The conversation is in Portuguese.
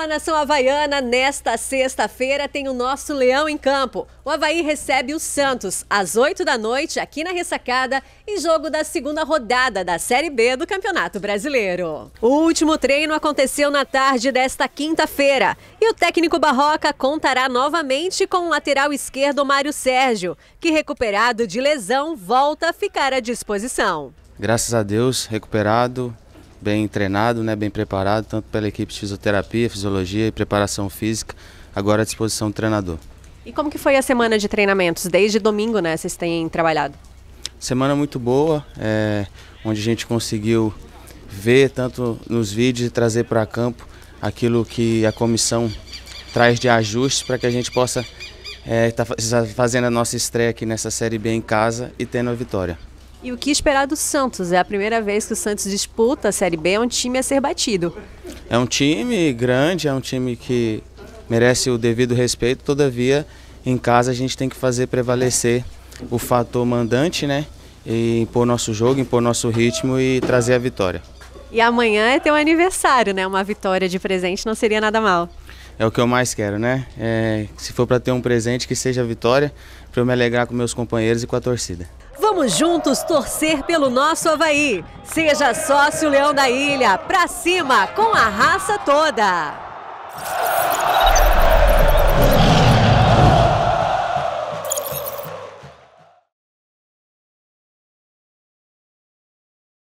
Fala nação havaiana, nesta sexta-feira tem o nosso Leão em campo. O Havaí recebe o Santos às 8 da noite aqui na Ressacada em jogo da segunda rodada da Série B do Campeonato Brasileiro. O último treino aconteceu na tarde desta quinta-feira e o técnico Barroca contará novamente com o lateral esquerdo Mário Sérgio, que recuperado de lesão volta a ficar à disposição. Graças a Deus, recuperado, bem treinado, né, bem preparado, tanto pela equipe de fisioterapia, fisiologia e preparação física, agora à disposição do treinador. E como que foi a semana de treinamentos? Desde domingo, né, vocês têm trabalhado? Semana muito boa, é, onde a gente conseguiu ver tanto nos vídeos e trazer para campo aquilo que a comissão traz de ajustes para que a gente possa estar é, tá, tá fazendo a nossa estreia aqui nessa Série B em casa e tendo a vitória. E o que esperar do Santos? É a primeira vez que o Santos disputa a Série B, é um time a ser batido. É um time grande, é um time que merece o devido respeito, todavia em casa a gente tem que fazer prevalecer o fator mandante, né? E impor nosso jogo, impor nosso ritmo e trazer a vitória. E amanhã é teu aniversário, né? Uma vitória de presente não seria nada mal. É o que eu mais quero, né? É, se for para ter um presente, que seja a vitória, para eu me alegrar com meus companheiros e com a torcida. Vamos juntos torcer pelo nosso Havaí. Seja sócio Leão da Ilha. Pra cima, com a raça toda.